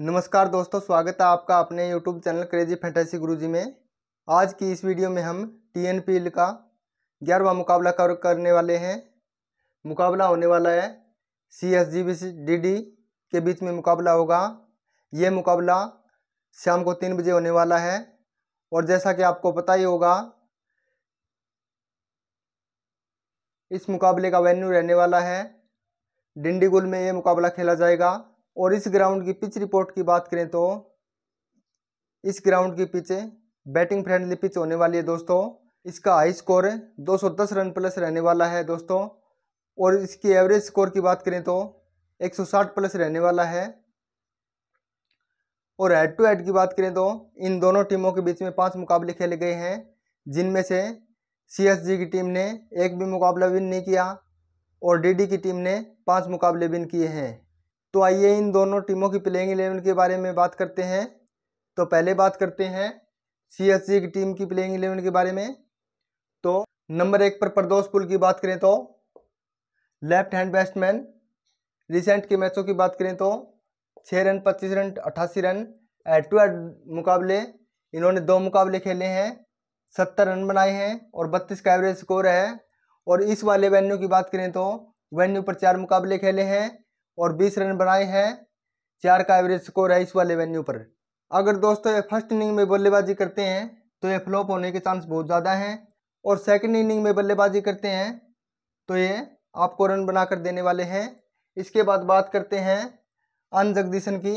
नमस्कार दोस्तों स्वागत है आपका अपने YouTube channel crazy fantasy Guruji में आज की इस वीडियो में हम टी का ग्यारहवा मुकाबला कवर करने वाले हैं मुकाबला होने वाला है C S G B D D के बीच में मुकाबला होगा ये मुकाबला शाम को तीन बजे होने वाला है और जैसा कि आपको पता ही होगा इस मुकाबले का वेन्यू रहने वाला है डिंडीगुल में ये मुकाबला खेला जाएगा और इस ग्राउंड की पिच रिपोर्ट की बात करें तो इस ग्राउंड की पिच बैटिंग फ्रेंडली पिच होने वाली है दोस्तों इसका हाई स्कोर 210 रन प्लस रहने वाला है दोस्तों और इसकी एवरेज स्कोर की बात करें तो 160 प्लस रहने वाला है और हेड टू हेड की बात करें तो इन दोनों टीमों के बीच में पांच मुकाबले खेले गए हैं जिनमें से सीएसजी की टीम ने एक भी मुकाबला विन नहीं किया और डीडी की टीम ने पांच मुकाबले विन किए हैं तो आइए इन दोनों टीमों की प्लेइंग इलेवन के बारे में बात करते हैं तो पहले बात करते हैं सी की टीम की प्लेइंग इलेवन के बारे में तो नंबर एक पर प्रदोष पुल की बात करें तो लेफ्ट हैंड बैट्समैन रिसेंट के मैचों की बात करें तो छः रन पच्चीस रन अट्ठासी रन एड टू एड मुकाबले इन्होंने दो मुकाबले खेले हैं सत्तर रन बनाए हैं और बत्तीस का एवरेज स्कोर है और इस वाले वेन्यू की बात करें तो वेन्यू पर चार मुकाबले खेले हैं और बीस रन बनाए हैं चार का एवरेज स्कोर है इस वाले वेन्यू पर अगर दोस्तों ये फर्स्ट इनिंग में बल्लेबाजी करते हैं तो ये फ्लॉप होने के चांस बहुत ज़्यादा हैं और सेकंड इनिंग में बल्लेबाजी करते हैं तो ये आपको रन बनाकर देने वाले हैं इसके बाद बात करते हैं अन जगदीशन की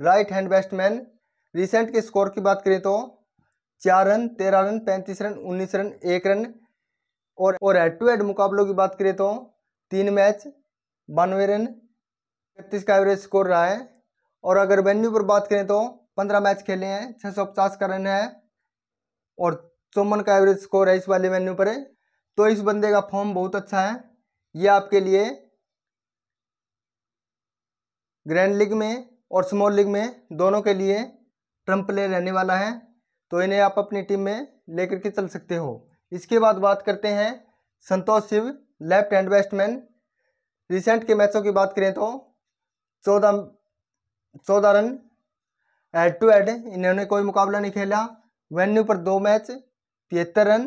राइट हैंड बैट्समैन रिसेंट के स्कोर की बात करें तो चार रन तेरह रन पैंतीस रन उन्नीस रन एक रन और और हेड टू हेड मुकाबलों की बात करें तो तीन मैच बानवे रन इकतीस का एवरेज स्कोर रहा है और अगर वेन्यू पर बात करें तो पंद्रह मैच खेले हैं छः सौ पचास का रन है और चौवन का एवरेज स्कोर है इस वाले वेन्यू पर तो इस बंदे का फॉर्म बहुत अच्छा है ये आपके लिए ग्रैंड लीग में और स्मॉल लीग में दोनों के लिए ट्रम प्लेयर रहने वाला है तो इन्हें आप अपनी टीम में लेकर के चल सकते हो इसके बाद बात करते हैं Santosh Shiv left hand batsman recent के मैचों की बात करें तो चौदह चौदह रन हेड टू हेड इन्होंने कोई मुकाबला नहीं खेला वेन्यू पर दो मैच तिहत्तर रन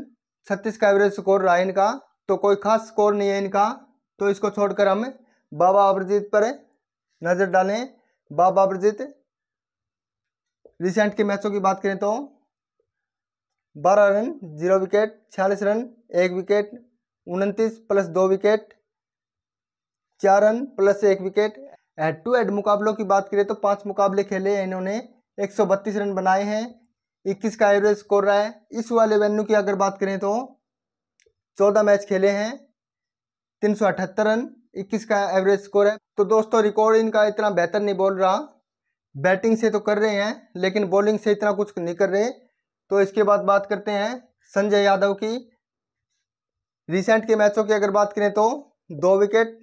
छत्तीस का एवरेज स्कोर रहा इनका तो कोई खास स्कोर नहीं है इनका तो इसको छोड़कर हम बाबा अभरजीत पर नज़र डालें बाबा अभरजीत रिसेंट के मैचों की बात करें तो बारह रन जीरो विकेट छियालीस रन एक विकेट उनतीस प्लस दो विकेट चार रन प्लस एक विकेट हेड टू हेड मुकाबलों की बात करें तो पाँच मुकाबले खेले हैं इन्होंने एक रन बनाए हैं इक्कीस का एवरेज स्कोर रहा है इस वाले वेन्यू की अगर बात करें तो चौदह मैच खेले हैं तीन सौ अठहत्तर रन इक्कीस का एवरेज स्कोर है तो दोस्तों रिकॉर्ड इनका इतना बेहतर नहीं बोल रहा बैटिंग से तो कर रहे हैं लेकिन बॉलिंग से इतना कुछ नहीं कर रहे तो इसके बाद बात करते हैं संजय यादव की रिसेंट के मैचों की अगर बात करें तो दो विकेट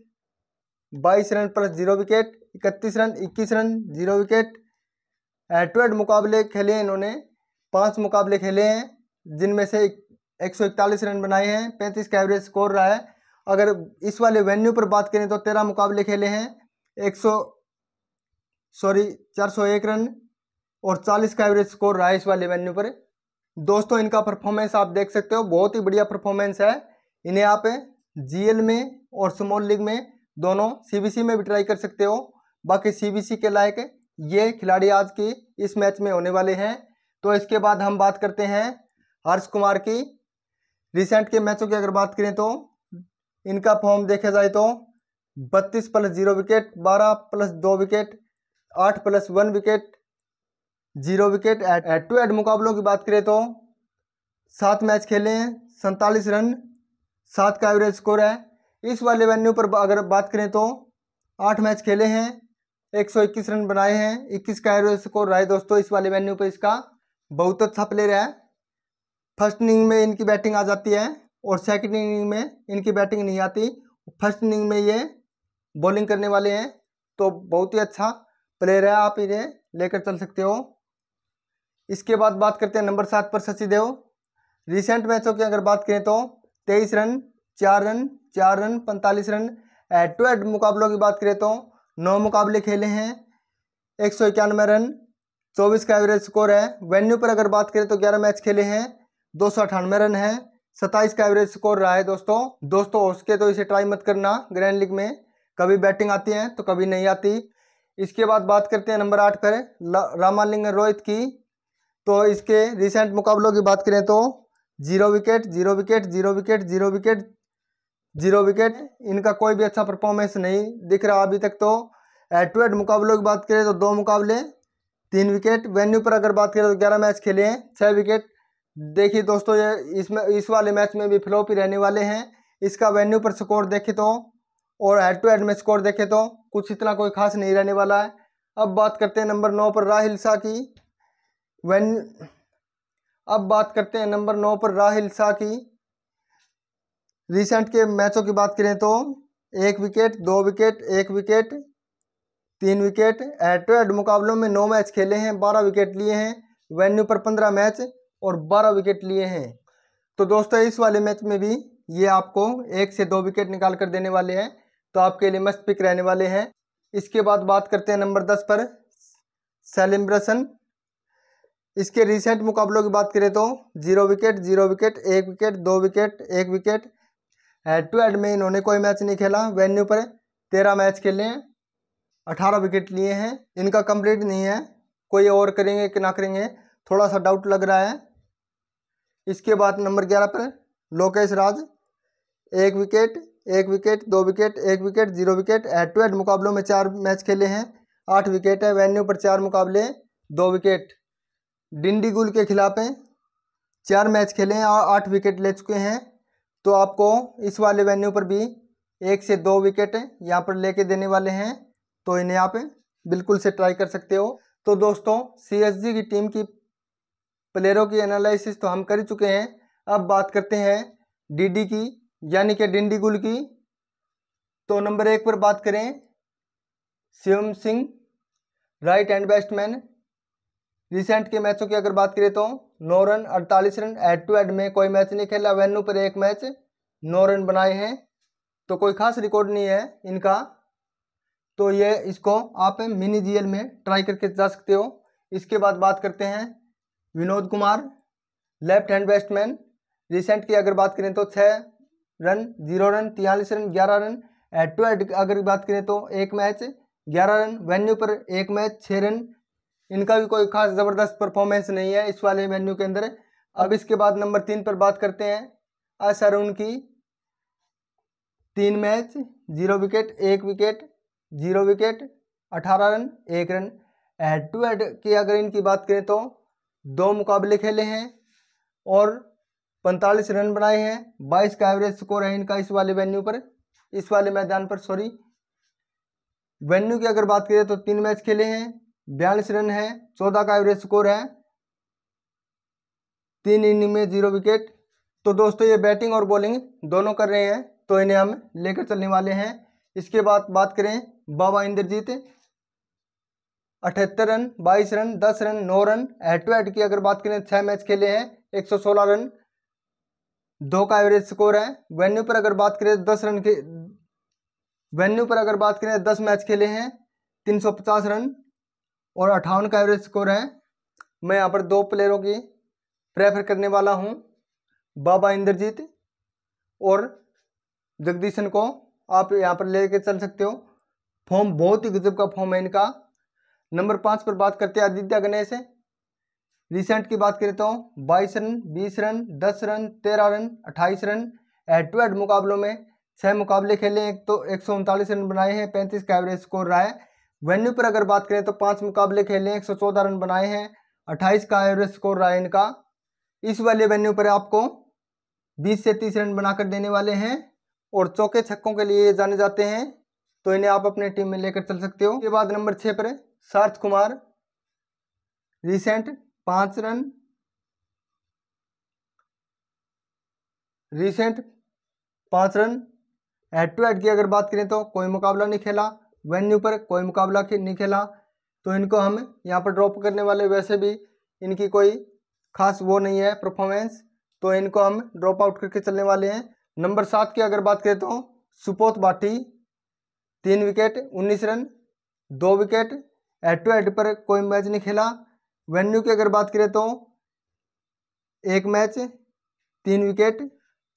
बाईस रन प्लस जीरो विकेट इकतीस रन इक्कीस रन जीरो विकेट ट्वेल्व मुकाबले खेले हैं इन्होंने पाँच मुकाबले खेले हैं जिनमें से एक सौ इकतालीस रन बनाए हैं पैंतीस का एवरेज स्कोर रहा है अगर इस वाले वेन्यू पर बात करें तो तेरह मुकाबले खेले हैं एक सौ सॉरी चार सौ एक रन और चालीस का एवरेज स्कोर रहा है इस वाले वेन्यू पर दोस्तों इनका परफॉर्मेंस आप देख सकते हो बहुत ही बढ़िया परफॉर्मेंस है इन्हें आप जीएल में और स्मॉल लीग में दोनों सीबीसी में भी ट्राई कर सकते हो बाकी सीबीसी के लायक ये खिलाड़ी आज की इस मैच में होने वाले हैं तो इसके बाद हम बात करते हैं हर्ष कुमार की रिसेंट के मैचों की अगर बात करें तो इनका फॉर्म देखा जाए तो बत्तीस प्लस जीरो विकेट बारह प्लस दो विकेट आठ plus one wicket zero wicket eight to eight मुकाबलों की बात करें तो सात मैच खेले हैं सैंतालीस रन सात का एवरेज स्कोर है इस वाले वेन्यू पर अगर बात करें तो आठ मैच खेले हैं एक सौ इक्कीस रन बनाए हैं इक्कीस का एवरेज स्कोर रहा है दोस्तों इस वाले वेन्यू पर इसका बहुत अच्छा प्लेयर है फर्स्ट इनिंग में इनकी बैटिंग आ जाती है और सेकेंड इनिंग में इनकी बैटिंग नहीं आती फर्स्ट इनिंग में ये बॉलिंग करने वाले हैं तो बहुत ही अच्छा प्लेयर है आप इन्हें लेकर चल सकते हो इसके बाद बात करते हैं नंबर सात पर शशि देव रिसेंट मैचों की अगर बात करें तो तेईस रन चार रन चार रन पैंतालीस रन टू एड मुकाबलों की बात करें तो नौ मुकाबले खेले हैं एक सौ इक्यानवे रन चौबीस का एवरेज स्कोर है वेन्यू पर अगर बात करें तो ग्यारह मैच खेले हैं दो सौ अठानवे रन है सत्ताईस का एवरेज स्कोर रहा है दोस्तों दोस्तों उसके तो इसे ट्राई मत करना ग्रैंड लीग में कभी बैटिंग आती है तो कभी नहीं आती इसके बाद बात करते हैं नंबर आठ पर रामालिंग रोहित की तो इसके रिसेंट मुकाबलों की बात करें तो zero wicket zero wicket zero wicket zero wicket zero wicket इनका कोई भी अच्छा परफॉर्मेंस नहीं दिख रहा अभी तक तो एट टू एट मुकाबलों की बात करें तो दो मुकाबले तीन विकेट वेन्यू पर अगर बात करें तो ग्यारह मैच खेले हैं छः विकेट देखिए दोस्तों ये इसमें इस वाले मैच में भी फ्लॉप ही रहने वाले हैं इसका वेन्यू पर स्कोर देखे तो और हेड टू हेड में स्कोर देखे तो कुछ इतना कोई खास नहीं रहने वाला है अब बात करते हैं नंबर नौ पर राहिल शाह की वेन अब बात करते हैं नंबर नौ पर राहिल शाह की रिसेंट के मैचों की बात करें तो एक विकेट दो विकेट एक विकेट तीन विकेट एट टू एड मुकाबलों में नौ मैच खेले हैं बारह विकेट लिए हैं वेन्यू पर पंद्रह मैच और बारह विकेट लिए हैं तो दोस्तों इस वाले मैच में भी ये आपको एक से दो विकेट निकाल कर देने वाले हैं तो आपके लिए मस्त पिक रहने वाले हैं इसके बाद बात करते हैं नंबर दस पर सेलिब्रेशन इसके रिसेंट मुकाबलों की बात करें तो जीरो विकेट जीरो विकेट एक विकेट दो विकेट एक विकेट हेड टू हेड में इन्होंने कोई मैच नहीं खेला वेन्यू पर तेरह मैच खेले हैं अठारह विकेट लिए हैं इनका कंप्लीट नहीं है कोई ओवर करेंगे कि ना करेंगे थोड़ा सा डाउट लग रहा है इसके बाद नंबर ग्यारह पर लोकेश राज एक विकेट एक विकेट दो विकेट एक wicket zero wicket head to head मुकाबलों में चार मैच खेले हैं आठ विकेट है वेन्यू पर चार मुकाबले दो विकेट डिंडीगुल के खिलाफ हैं चार मैच खेले हैं और आठ विकेट ले चुके हैं तो आपको इस वाले वेन्यू पर भी एक से दो विकेट यहाँ पर लेके देने वाले हैं तो इन्हें आप बिल्कुल से ट्राई कर सकते हो तो दोस्तों सी की टीम की प्लेयरों की एनालिसिस तो हम कर ही चुके हैं अब बात करते हैं डीडी की यानी कि डिंडीगुल की तो नंबर एक पर बात करें Shivam Singh right hand batsman recent के मैचों की अगर बात करें तो नौ रन अड़तालीस रन हेड टू हेड में कोई मैच नहीं खेला वेन्यू पर एक मैच नौ रन बनाए हैं तो कोई खास रिकॉर्ड नहीं है इनका तो ये इसको आप मिनी जीएल में ट्राई करके जा सकते हो इसके बाद बात करते हैं Vinod Kumar left hand batsman recent की अगर बात करें तो छः रन जीरो रन तिहालीस रन ग्यारह रन हेड टू हेड अगर बात करें तो एक मैच ग्यारह रन वेन्यू पर एक मैच छः रन इनका भी कोई खास ज़बरदस्त परफॉर्मेंस नहीं है इस वाले वेन्यू के अंदर अब इसके बाद नंबर तीन पर बात करते हैं असर उनकी तीन मैच जीरो विकेट एक विकेट जीरो विकेट अठारह रन एक रन हेड टू हेड की अगर इनकी बात करें तो दो मुकाबले खेले हैं और पैंतालीस रन बनाए हैं बाईस का एवरेज स्कोर है इनका इस वाले वेन्यू पर इस वाले मैदान पर सॉरी वेन्यू की अगर बात करें तो तीन मैच खेले हैं बयालीस रन है चौदह का एवरेज स्कोर है तीन इनिंग में जीरो विकेट तो दोस्तों ये बैटिंग और बॉलिंग दोनों कर रहे हैं तो इन्हें हम लेकर चलने वाले हैं इसके बाद बात करें बाबा इंद्रजीत अठहत्तर रन बाईस रन दस रन नौ रन हेड टू हेड की अगर बात करें छः मैच खेले हैं एक सौ सोलह रन दो का एवरेज स्कोर है वेन्यू पर अगर बात करें दस रन के वेन्यू पर अगर बात करें दस मैच खेले हैं तीन सौ पचास रन और अट्ठावन का एवरेज स्कोर है मैं यहाँ पर दो प्लेयरों की प्रेफर करने वाला हूँ बाबा इंद्रजीत और जगदीशन को आप यहाँ पर ले कर चल सकते हो फॉर्म बहुत ही गजब का फॉर्म है इनका नंबर पाँच पर बात करते हैं आदित्य गणेश रिसेंट की बात करें तो बाईस रन बीस रन दस रन तेरह रन अट्ठाईस रन एड टू हेड मुकाबलों में छः मुकाबले खेले एक तो एक रन बनाए हैं पैंतीस का एवरेज स्कोर रहा है वेन्यू पर अगर बात करें तो पांच मुकाबले खेले एक सौ चौदह रन बनाए हैं अट्ठाईस का एवरेज स्कोर रहा इनका इस वाले वेन्यू पर आपको बीस से तीस रन बनाकर देने वाले हैं और चौके छक्कों के लिए जाने जाते हैं तो इन्हें आप अपने टीम में लेकर चल सकते हो के बाद नंबर छः पर सार्थ कुमार रिसेंट पाँच रन रिसेंट पाँच रन हेड टू हेड की अगर बात करें तो कोई मुकाबला नहीं खेला वेन्यू पर कोई मुकाबला नहीं खेला तो इनको हम यहाँ पर ड्रॉप करने वाले वैसे भी इनकी कोई खास वो नहीं है परफॉर्मेंस तो इनको हम ड्रॉप आउट करके चलने वाले हैं नंबर सात की अगर बात करें तो सुपोत बाटी तीन विकेट उन्नीस रन दो विकेट एड टू एड पर कोई मैच नहीं खेला वेन्यू की अगर बात करें तो एक मैच तीन विकेट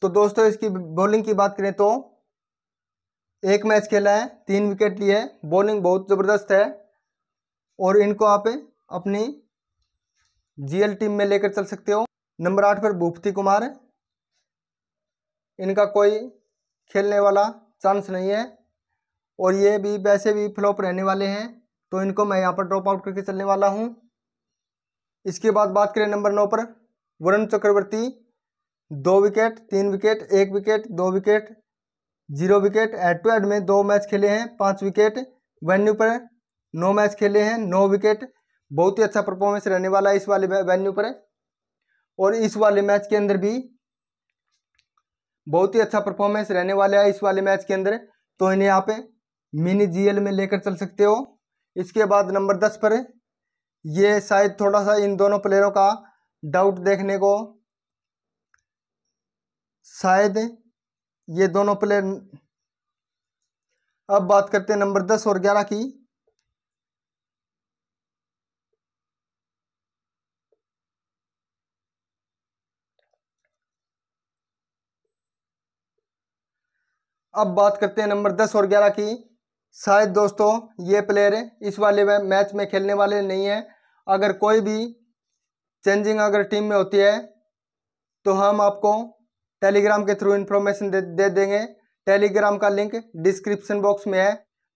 तो दोस्तों इसकी बॉलिंग की बात करें तो एक मैच खेला है तीन विकेट लिए है बॉलिंग बहुत ज़बरदस्त है और इनको आप अपनी जीएल टीम में लेकर चल सकते हो नंबर आठ पर भूपति कुमार इनका कोई खेलने वाला चांस नहीं है और ये भी वैसे भी फ्लॉप रहने वाले हैं तो इनको मैं यहाँ पर ड्रॉप आउट करके चलने वाला हूँ इसके बाद बात करें नंबर नौ पर वरुण चक्रवर्ती दो विकेट तीन विकेट एक विकेट दो wicket zero wicket head to head में दो मैच खेले हैं पाँच विकेट वेन्यू पर नौ मैच खेले हैं नौ विकेट बहुत ही अच्छा परफॉर्मेंस रहने वाला है इस वाले वेन्यू पर और इस वाले मैच के अंदर भी बहुत ही अच्छा परफॉर्मेंस रहने वाला है इस वाले मैच के अंदर तो इन्हें यहाँ पे मिनी जीएल में लेकर चल सकते हो इसके बाद नंबर दस पर ये शायद थोड़ा सा इन दोनों प्लेयरों का डाउट देखने को शायद ये दोनों प्लेयर अब बात करते हैं नंबर दस और ग्यारह की अब बात करते हैं नंबर दस और ग्यारह की शायद दोस्तों ये प्लेयर इस वाले मैच में खेलने वाले नहीं है अगर कोई भी चेंजिंग अगर टीम में होती है तो हम आपको टेलीग्राम के थ्रू इन्फॉर्मेशन दे, दे देंगे टेलीग्राम का लिंक डिस्क्रिप्शन बॉक्स में है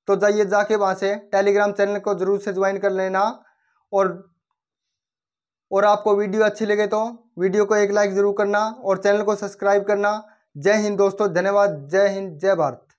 तो जाइए जाके वहाँ से टेलीग्राम चैनल को ज़रूर से ज्वाइन कर लेना और और आपको वीडियो अच्छी लगे तो वीडियो को एक लाइक ज़रूर करना और चैनल को सब्सक्राइब करना जय हिंद दोस्तों धन्यवाद जय हिंद जय भारत